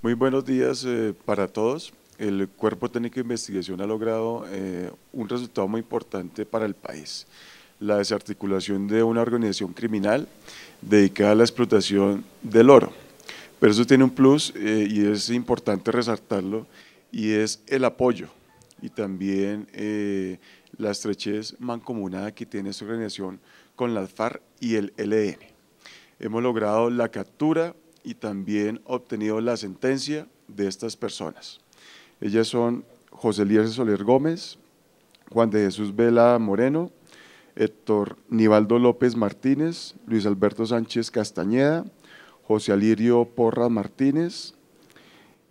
Muy buenos días eh, para todos. El Cuerpo Técnico de Investigación ha logrado eh, un resultado muy importante para el país. La desarticulación de una organización criminal dedicada a la explotación del oro. Pero eso tiene un plus eh, y es importante resaltarlo y es el apoyo y también la estrechez mancomunada que tiene esta organización con la FARC y el e LN. E Hemos logrado la captura y también obtenido la sentencia de estas personas. Ellas son José Elías Soler Gómez, Juan de Jesús Vela Moreno, Héctor Nivaldo López Martínez, Luis Alberto Sánchez Castañeda, José Alirio Porras Martínez,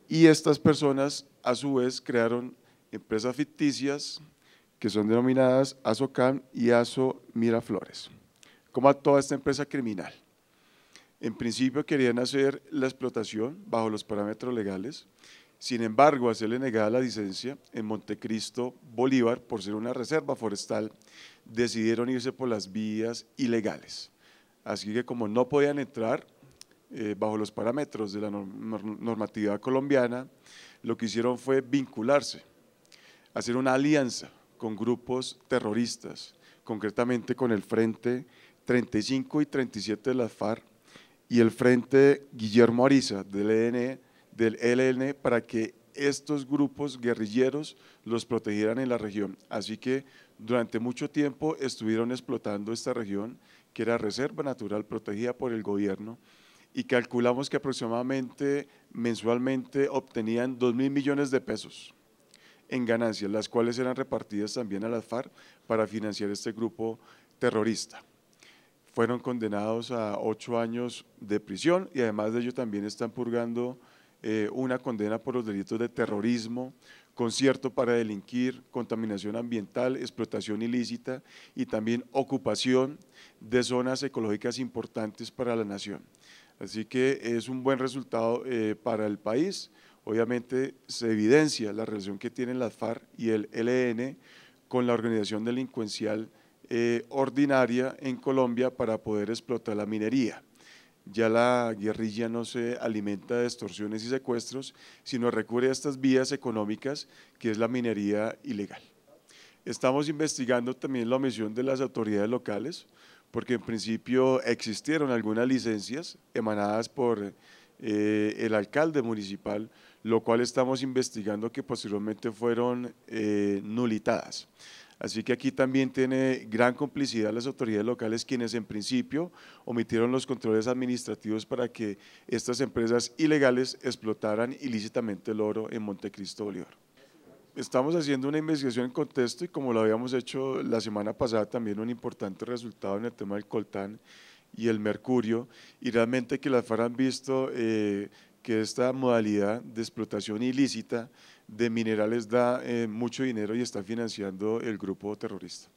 y estas personas a su vez crearon empresas ficticias que son denominadas ASOCAM y ASO Miraflores, como a toda esta empresa criminal. En principio querían hacer la explotación bajo los parámetros legales, sin embargo, a serle negada la licencia en Montecristo, Bolívar, por ser una reserva forestal, decidieron irse por las vías ilegales. Así que como no podían entrar eh, bajo los parámetros de la normativa colombiana, lo que hicieron fue vincularse, hacer una alianza con grupos terroristas, concretamente con el Frente 35 y 37 de la FARC, y el Frente Guillermo Ariza del ELN, e, del ELN para que estos grupos guerrilleros los protegieran en la región. Así que durante mucho tiempo estuvieron explotando esta región, que era reserva natural protegida por el gobierno, y calculamos que aproximadamente mensualmente obtenían 2 mil millones de pesos en ganancias, las cuales eran repartidas también a las FARC para financiar este grupo terrorista fueron condenados a ocho años de prisión y además de ello también están purgando eh, una condena por los delitos de terrorismo, concierto para delinquir, contaminación ambiental, explotación ilícita y también ocupación de zonas ecológicas importantes para la nación. Así que es un buen resultado eh, para el país. Obviamente se evidencia la relación que tienen las FARC y el LN e con la organización delincuencial eh, ordinaria en Colombia para poder explotar la minería. Ya la guerrilla no se alimenta de extorsiones y secuestros, sino recurre a estas vías económicas, que es la minería ilegal. Estamos investigando también la omisión de las autoridades locales, porque en principio existieron algunas licencias emanadas por eh, el alcalde municipal, lo cual estamos investigando que posteriormente fueron eh, nulitadas. Así que aquí también tiene gran complicidad las autoridades locales, quienes en principio omitieron los controles administrativos para que estas empresas ilegales explotaran ilícitamente el oro en Montecristo Bolívar. Estamos haciendo una investigación en contexto y como lo habíamos hecho la semana pasada, también un importante resultado en el tema del coltán y el mercurio, y realmente que las FARC han visto eh, que esta modalidad de explotación ilícita de minerales da eh, mucho dinero y está financiando el grupo terrorista.